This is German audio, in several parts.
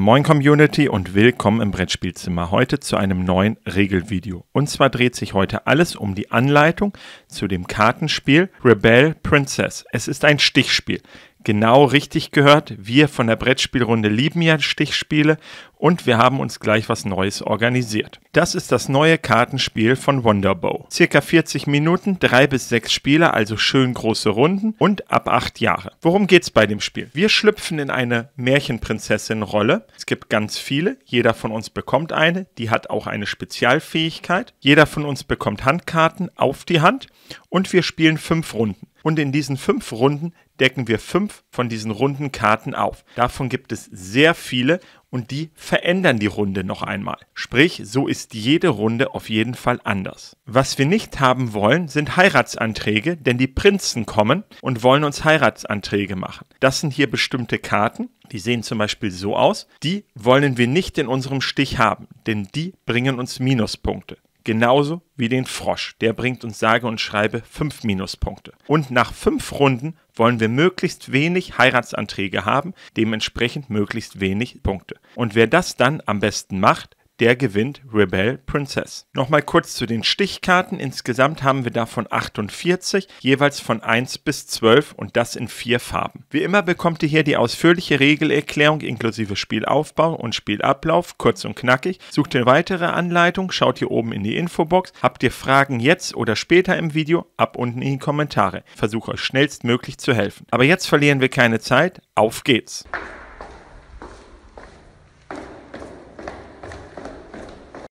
Moin Community und willkommen im Brettspielzimmer. Heute zu einem neuen Regelvideo. Und zwar dreht sich heute alles um die Anleitung zu dem Kartenspiel Rebel Princess. Es ist ein Stichspiel genau richtig gehört. Wir von der Brettspielrunde lieben ja Stichspiele und wir haben uns gleich was Neues organisiert. Das ist das neue Kartenspiel von Wonderbow. Circa 40 Minuten, drei bis sechs Spieler, also schön große Runden und ab acht Jahre. Worum geht's bei dem Spiel? Wir schlüpfen in eine Märchenprinzessin-Rolle. Es gibt ganz viele. Jeder von uns bekommt eine. Die hat auch eine Spezialfähigkeit. Jeder von uns bekommt Handkarten auf die Hand und wir spielen fünf Runden. Und in diesen fünf Runden decken wir fünf von diesen runden Karten auf. Davon gibt es sehr viele und die verändern die Runde noch einmal. Sprich, so ist jede Runde auf jeden Fall anders. Was wir nicht haben wollen, sind Heiratsanträge, denn die Prinzen kommen und wollen uns Heiratsanträge machen. Das sind hier bestimmte Karten, die sehen zum Beispiel so aus. Die wollen wir nicht in unserem Stich haben, denn die bringen uns Minuspunkte. Genauso wie den Frosch, der bringt uns sage und schreibe 5 Minuspunkte. Und nach 5 Runden wollen wir möglichst wenig Heiratsanträge haben, dementsprechend möglichst wenig Punkte. Und wer das dann am besten macht, der gewinnt Rebel Princess. Nochmal kurz zu den Stichkarten. Insgesamt haben wir davon 48, jeweils von 1 bis 12 und das in vier Farben. Wie immer bekommt ihr hier die ausführliche Regelerklärung inklusive Spielaufbau und Spielablauf, kurz und knackig. Sucht ihr weitere Anleitung, schaut hier oben in die Infobox. Habt ihr Fragen jetzt oder später im Video, ab unten in die Kommentare. Versuche euch schnellstmöglich zu helfen. Aber jetzt verlieren wir keine Zeit. Auf geht's!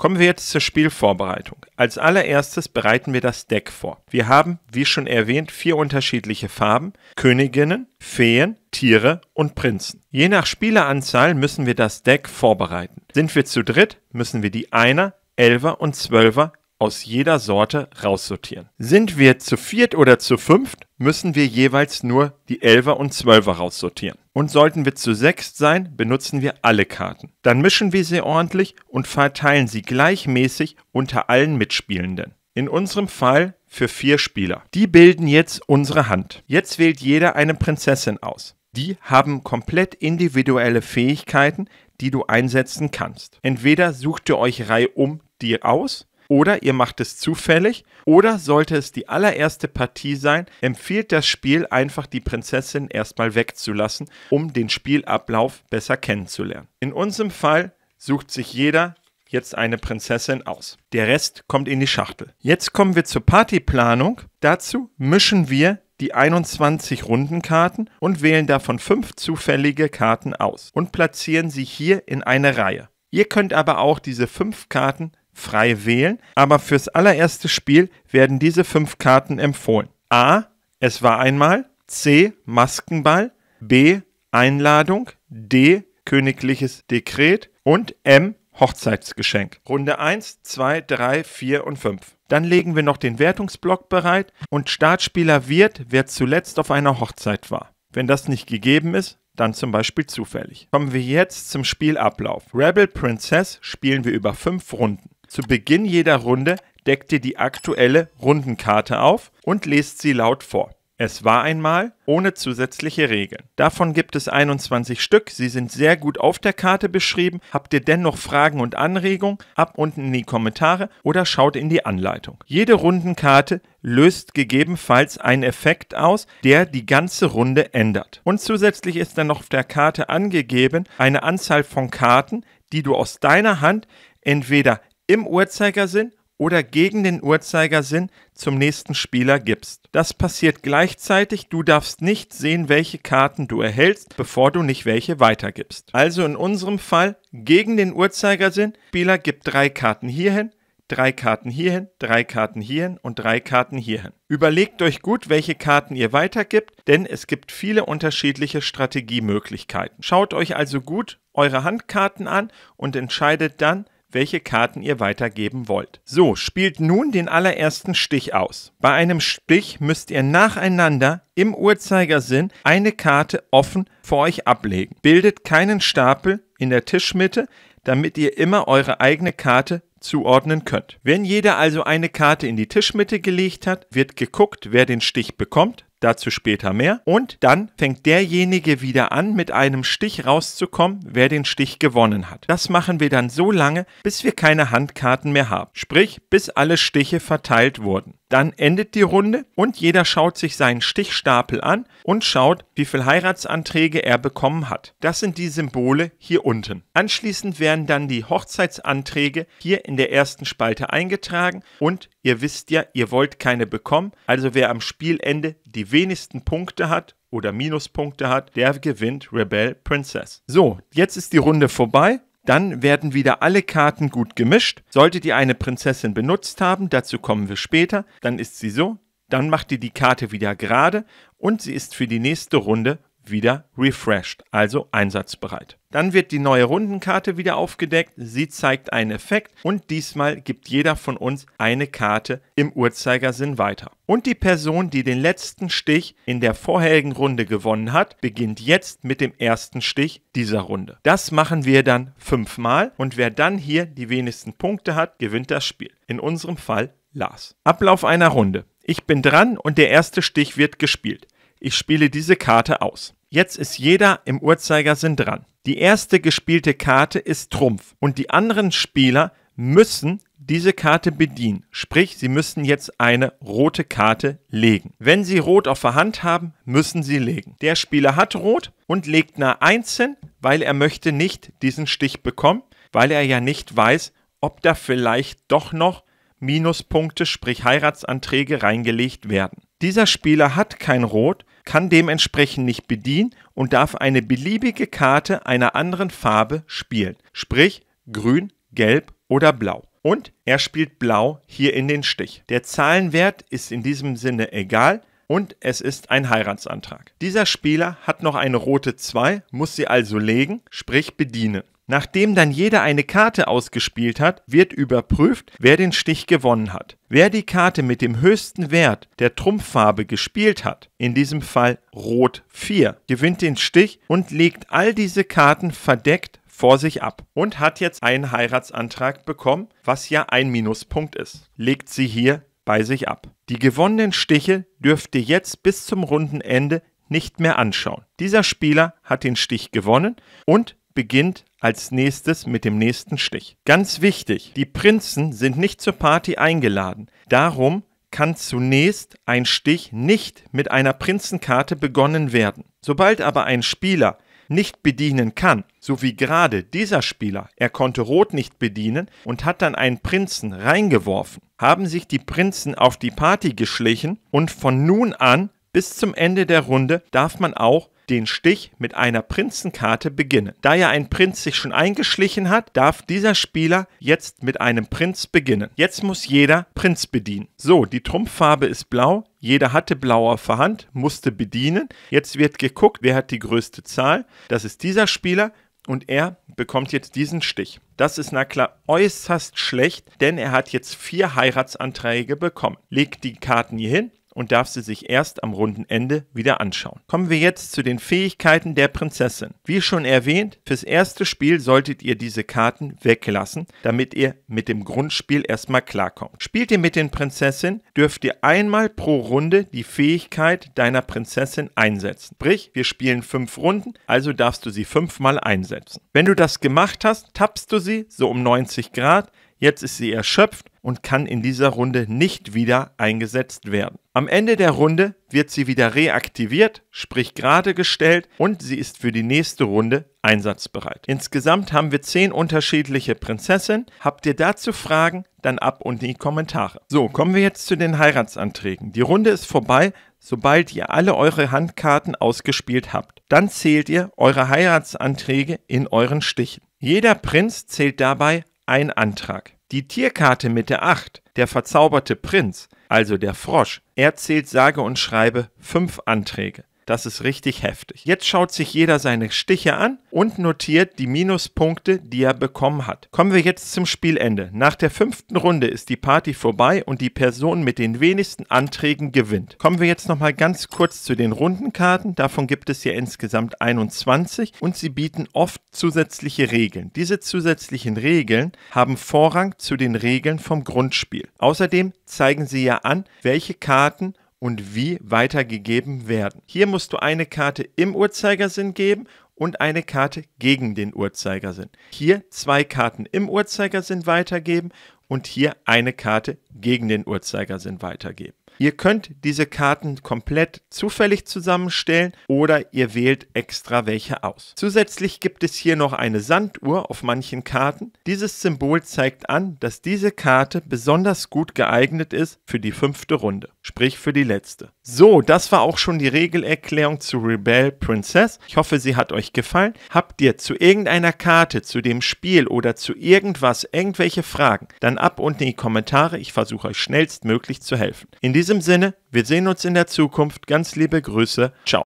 Kommen wir jetzt zur Spielvorbereitung. Als allererstes bereiten wir das Deck vor. Wir haben, wie schon erwähnt, vier unterschiedliche Farben, Königinnen, Feen, Tiere und Prinzen. Je nach Spieleranzahl müssen wir das Deck vorbereiten. Sind wir zu dritt, müssen wir die Einer, Elfer und Zwölfer aus jeder Sorte raussortieren. Sind wir zu viert oder zu fünft, müssen wir jeweils nur die Elfer und Zwölfer raussortieren. Und sollten wir zu sechst sein, benutzen wir alle Karten. Dann mischen wir sie ordentlich und verteilen sie gleichmäßig unter allen Mitspielenden. In unserem Fall für vier Spieler. Die bilden jetzt unsere Hand. Jetzt wählt jeder eine Prinzessin aus. Die haben komplett individuelle Fähigkeiten, die du einsetzen kannst. Entweder sucht ihr euch reihum die aus oder ihr macht es zufällig oder sollte es die allererste Partie sein, empfiehlt das Spiel einfach die Prinzessin erstmal wegzulassen, um den Spielablauf besser kennenzulernen. In unserem Fall sucht sich jeder jetzt eine Prinzessin aus. Der Rest kommt in die Schachtel. Jetzt kommen wir zur Partyplanung. Dazu mischen wir die 21 Rundenkarten und wählen davon fünf zufällige Karten aus und platzieren sie hier in eine Reihe. Ihr könnt aber auch diese fünf Karten frei wählen, aber fürs allererste Spiel werden diese fünf Karten empfohlen. A. Es war einmal. C. Maskenball. B. Einladung. D. Königliches Dekret. Und M. Hochzeitsgeschenk. Runde 1, 2, 3, 4 und 5. Dann legen wir noch den Wertungsblock bereit und Startspieler wird, wer zuletzt auf einer Hochzeit war. Wenn das nicht gegeben ist, dann zum Beispiel zufällig. Kommen wir jetzt zum Spielablauf. Rebel Princess spielen wir über fünf Runden. Zu Beginn jeder Runde deckt ihr die aktuelle Rundenkarte auf und lest sie laut vor. Es war einmal ohne zusätzliche Regeln. Davon gibt es 21 Stück. Sie sind sehr gut auf der Karte beschrieben. Habt ihr dennoch Fragen und Anregungen? Ab unten in die Kommentare oder schaut in die Anleitung. Jede Rundenkarte löst gegebenenfalls einen Effekt aus, der die ganze Runde ändert. Und zusätzlich ist dann noch auf der Karte angegeben eine Anzahl von Karten, die du aus deiner Hand entweder im Uhrzeigersinn oder gegen den Uhrzeigersinn zum nächsten Spieler gibst. Das passiert gleichzeitig, du darfst nicht sehen, welche Karten du erhältst, bevor du nicht welche weitergibst. Also in unserem Fall gegen den Uhrzeigersinn, Spieler gibt drei Karten hierhin, drei Karten hierhin, drei Karten hierhin und drei Karten hierhin. Überlegt euch gut, welche Karten ihr weitergibt, denn es gibt viele unterschiedliche Strategiemöglichkeiten. Schaut euch also gut eure Handkarten an und entscheidet dann, welche Karten ihr weitergeben wollt. So, spielt nun den allerersten Stich aus. Bei einem Stich müsst ihr nacheinander im Uhrzeigersinn eine Karte offen vor euch ablegen. Bildet keinen Stapel in der Tischmitte, damit ihr immer eure eigene Karte zuordnen könnt. Wenn jeder also eine Karte in die Tischmitte gelegt hat, wird geguckt, wer den Stich bekommt dazu später mehr. Und dann fängt derjenige wieder an, mit einem Stich rauszukommen, wer den Stich gewonnen hat. Das machen wir dann so lange, bis wir keine Handkarten mehr haben. Sprich, bis alle Stiche verteilt wurden. Dann endet die Runde und jeder schaut sich seinen Stichstapel an und schaut, wie viele Heiratsanträge er bekommen hat. Das sind die Symbole hier unten. Anschließend werden dann die Hochzeitsanträge hier in der ersten Spalte eingetragen und Ihr wisst ja, ihr wollt keine bekommen. Also wer am Spielende die wenigsten Punkte hat oder Minuspunkte hat, der gewinnt Rebel Princess. So, jetzt ist die Runde vorbei. Dann werden wieder alle Karten gut gemischt. Solltet ihr eine Prinzessin benutzt haben, dazu kommen wir später, dann ist sie so. Dann macht ihr die Karte wieder gerade und sie ist für die nächste Runde wieder refreshed, also einsatzbereit. Dann wird die neue Rundenkarte wieder aufgedeckt, sie zeigt einen Effekt und diesmal gibt jeder von uns eine Karte im Uhrzeigersinn weiter. Und die Person, die den letzten Stich in der vorherigen Runde gewonnen hat, beginnt jetzt mit dem ersten Stich dieser Runde. Das machen wir dann fünfmal und wer dann hier die wenigsten Punkte hat, gewinnt das Spiel. In unserem Fall Lars. Ablauf einer Runde. Ich bin dran und der erste Stich wird gespielt ich spiele diese Karte aus. Jetzt ist jeder im Uhrzeigersinn dran. Die erste gespielte Karte ist Trumpf und die anderen Spieler müssen diese Karte bedienen. Sprich, sie müssen jetzt eine rote Karte legen. Wenn sie rot auf der Hand haben, müssen sie legen. Der Spieler hat rot und legt eine 1 hin, weil er möchte nicht diesen Stich bekommen, weil er ja nicht weiß, ob da vielleicht doch noch Minuspunkte, sprich Heiratsanträge reingelegt werden. Dieser Spieler hat kein Rot, kann dementsprechend nicht bedienen und darf eine beliebige Karte einer anderen Farbe spielen, sprich grün, gelb oder blau. Und er spielt blau hier in den Stich. Der Zahlenwert ist in diesem Sinne egal, und es ist ein Heiratsantrag. Dieser Spieler hat noch eine rote 2, muss sie also legen, sprich bedienen. Nachdem dann jeder eine Karte ausgespielt hat, wird überprüft, wer den Stich gewonnen hat. Wer die Karte mit dem höchsten Wert der Trumpffarbe gespielt hat, in diesem Fall Rot 4, gewinnt den Stich und legt all diese Karten verdeckt vor sich ab und hat jetzt einen Heiratsantrag bekommen, was ja ein Minuspunkt ist. Legt sie hier bei sich ab. Die gewonnenen Stiche dürft ihr jetzt bis zum Rundenende nicht mehr anschauen. Dieser Spieler hat den Stich gewonnen und beginnt als nächstes mit dem nächsten Stich. Ganz wichtig, die Prinzen sind nicht zur Party eingeladen. Darum kann zunächst ein Stich nicht mit einer Prinzenkarte begonnen werden. Sobald aber ein Spieler nicht bedienen kann, so wie gerade dieser Spieler, er konnte Rot nicht bedienen und hat dann einen Prinzen reingeworfen, haben sich die Prinzen auf die Party geschlichen und von nun an bis zum Ende der Runde darf man auch den Stich mit einer Prinzenkarte beginnen. Da ja ein Prinz sich schon eingeschlichen hat, darf dieser Spieler jetzt mit einem Prinz beginnen. Jetzt muss jeder Prinz bedienen. So, die Trumpffarbe ist blau, jeder hatte blau auf der Hand, musste bedienen. Jetzt wird geguckt, wer hat die größte Zahl. Das ist dieser Spieler und er bekommt jetzt diesen Stich. Das ist na klar äußerst schlecht, denn er hat jetzt vier Heiratsanträge bekommen. Legt die Karten hier hin, und darf sie sich erst am runden Ende wieder anschauen. Kommen wir jetzt zu den Fähigkeiten der Prinzessin. Wie schon erwähnt, fürs erste Spiel solltet ihr diese Karten weglassen, damit ihr mit dem Grundspiel erstmal klarkommt. Spielt ihr mit den Prinzessinnen, dürft ihr einmal pro Runde die Fähigkeit deiner Prinzessin einsetzen. Sprich, wir spielen fünf Runden, also darfst du sie fünfmal einsetzen. Wenn du das gemacht hast, tappst du sie so um 90 Grad, Jetzt ist sie erschöpft und kann in dieser Runde nicht wieder eingesetzt werden. Am Ende der Runde wird sie wieder reaktiviert, sprich gerade gestellt und sie ist für die nächste Runde einsatzbereit. Insgesamt haben wir 10 unterschiedliche Prinzessinnen. Habt ihr dazu Fragen, dann ab und in die Kommentare. So, kommen wir jetzt zu den Heiratsanträgen. Die Runde ist vorbei, sobald ihr alle eure Handkarten ausgespielt habt. Dann zählt ihr eure Heiratsanträge in euren Stichen. Jeder Prinz zählt dabei ein Antrag. Die Tierkarte mit der 8, der verzauberte Prinz, also der Frosch, er zählt sage und schreibe fünf Anträge. Das ist richtig heftig. Jetzt schaut sich jeder seine Stiche an und notiert die Minuspunkte, die er bekommen hat. Kommen wir jetzt zum Spielende. Nach der fünften Runde ist die Party vorbei und die Person mit den wenigsten Anträgen gewinnt. Kommen wir jetzt nochmal ganz kurz zu den Rundenkarten. Davon gibt es ja insgesamt 21 und sie bieten oft zusätzliche Regeln. Diese zusätzlichen Regeln haben Vorrang zu den Regeln vom Grundspiel. Außerdem zeigen sie ja an, welche Karten und wie weitergegeben werden. Hier musst du eine Karte im Uhrzeigersinn geben und eine Karte gegen den Uhrzeigersinn. Hier zwei Karten im Uhrzeigersinn weitergeben und hier eine Karte gegen den Uhrzeigersinn weitergeben. Ihr könnt diese Karten komplett zufällig zusammenstellen oder ihr wählt extra welche aus. Zusätzlich gibt es hier noch eine Sanduhr auf manchen Karten. Dieses Symbol zeigt an, dass diese Karte besonders gut geeignet ist für die fünfte Runde, sprich für die letzte. So, das war auch schon die Regelerklärung zu Rebel Princess. Ich hoffe, sie hat euch gefallen. Habt ihr zu irgendeiner Karte, zu dem Spiel oder zu irgendwas irgendwelche Fragen, dann ab unten in die Kommentare. Ich versuche euch schnellstmöglich zu helfen. In diesem diesem Sinne, wir sehen uns in der Zukunft. Ganz liebe Grüße. Ciao.